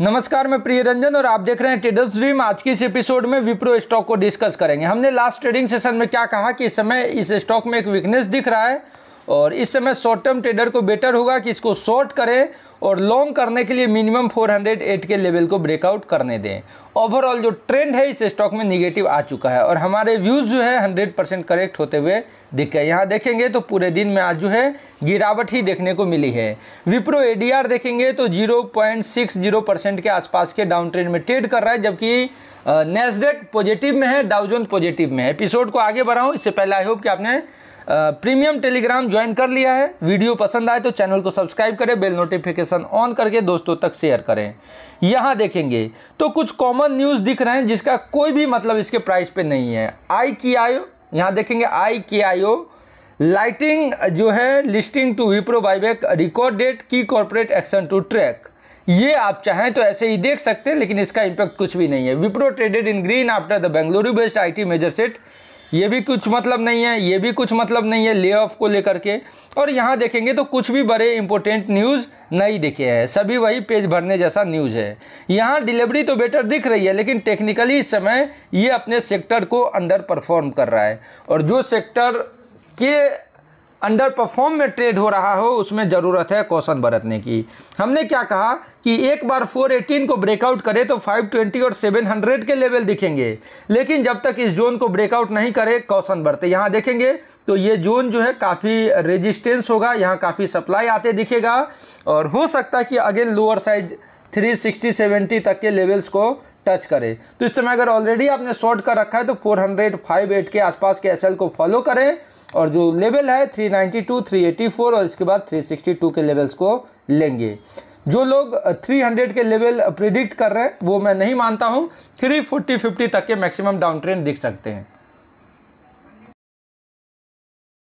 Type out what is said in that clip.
नमस्कार मैं प्रिय रंजन और आप देख रहे हैं ट्रेडर्स ड्रीम आज की इस एपिसोड में विप्रो स्टॉक को डिस्कस करेंगे हमने लास्ट ट्रेडिंग सेशन में क्या कहा कि इस समय इस स्टॉक में एक वीकनेस दिख रहा है और इस समय शॉर्ट टर्म ट्रेडर को बेटर होगा कि इसको शॉर्ट करें और लॉन्ग करने के लिए मिनिमम 408 के लेवल को ब्रेकआउट करने दें ओवरऑल जो ट्रेंड है इस स्टॉक में निगेटिव आ चुका है और हमारे व्यूज़ जो है 100 परसेंट करेक्ट होते हुए दिखे यहाँ देखेंगे तो पूरे दिन में आज जो है गिरावट ही देखने को मिली है विप्रो ए देखेंगे तो जीरो परसेंट के आसपास के डाउन ट्रेंड में ट्रेड कर रहा है जबकि नेस्डेक पॉजिटिव में है डाउजोन पॉजिटिव में है एपिसोड को आगे बढ़ाऊँ इससे पहले आई होप कि आपने प्रीमियम टेलीग्राम ज्वाइन कर लिया है वीडियो पसंद आए तो चैनल को सब्सक्राइब करें बेल नोटिफिकेशन ऑन करके दोस्तों तक शेयर करें यहाँ देखेंगे तो कुछ कॉमन न्यूज़ दिख रहे हैं जिसका कोई भी मतलब इसके प्राइस पे नहीं है आई की आयो यहाँ देखेंगे आई की आयो लाइटिंग जो है listing to Wipro buyback record date की कॉरपोरेट एक्शन टू ट्रैक ये आप चाहें तो ऐसे ही देख सकते हैं लेकिन इसका इंपैक्ट कुछ भी नहीं है Wipro traded in green after the Bengaluru based IT major set ये भी कुछ मतलब नहीं है ये भी कुछ मतलब नहीं है ले ऑफ को लेकर के और यहाँ देखेंगे तो कुछ भी बड़े इंपॉर्टेंट न्यूज़ नहीं दिखे हैं सभी वही पेज भरने जैसा न्यूज़ है यहाँ डिलीवरी तो बेटर दिख रही है लेकिन टेक्निकली इस समय ये अपने सेक्टर को अंडर परफॉर्म कर रहा है और जो सेक्टर के अंडर परफॉर्म में ट्रेड हो रहा हो उसमें ज़रूरत है कौशन बरतने की हमने क्या कहा कि एक बार 418 को ब्रेकआउट करे तो 520 और 700 के लेवल दिखेंगे लेकिन जब तक इस जोन को ब्रेकआउट नहीं करे कौशन बरते यहाँ देखेंगे तो ये जोन जो है काफ़ी रेजिस्टेंस होगा यहाँ काफ़ी सप्लाई आते दिखेगा और हो सकता है कि अगेन लोअर साइड 360 70 तक के लेवल्स को टच करें तो इस समय अगर ऑलरेडी आपने शॉर्ट कर रखा है तो एट के आसपास के एसएल को फॉलो करें और जो लेवल है 392 384 और इसके बाद 362 के लेवल्स को लेंगे जो लोग 300 के लेवल प्रिडिक्ट कर रहे हैं वो मैं नहीं मानता हूँ 340 50 तक के मैक्सिमम डाउन ट्रेंड दिख सकते हैं